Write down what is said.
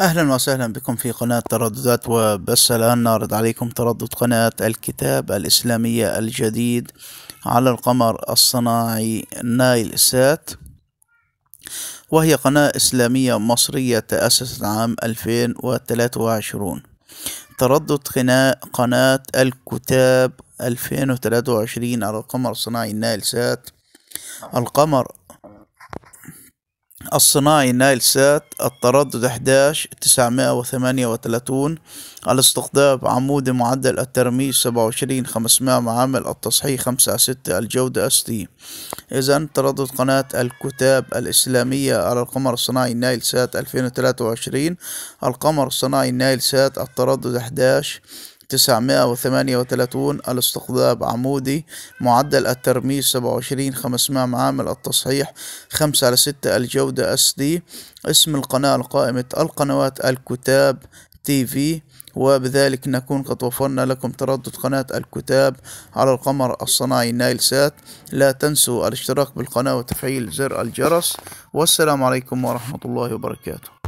أهلا وسهلا بكم في قناة ترددات وبس الآن نعرض عليكم تردد قناة الكتاب الإسلامية الجديد على القمر الصناعي نايل سات وهي قناة إسلامية مصرية تأسست عام 2023 تردد قناة الكتاب 2023 على القمر الصناعي نايل سات القمر الصناعي نايل سات التردد 11 938 الاستقطاب عمودي معدل الترميز 27 500 معامل التصحيح 5 6 الجودة اس إذا تردد قناة الكتاب الإسلامية على القمر الصناعي نايل سات 2023 القمر الصناعي نايل سات التردد 11 938 الاستقطاب عمودي معدل الترميز 27 500 عامل التصحيح 5 على 6 الجودة اس دي اسم القناة القائمة القنوات الكتاب تي في وبذلك نكون قد وفرنا لكم تردد قناة الكتاب على القمر الصناعي نايل سات لا تنسوا الاشتراك بالقناة وتفعيل زر الجرس والسلام عليكم ورحمة الله وبركاته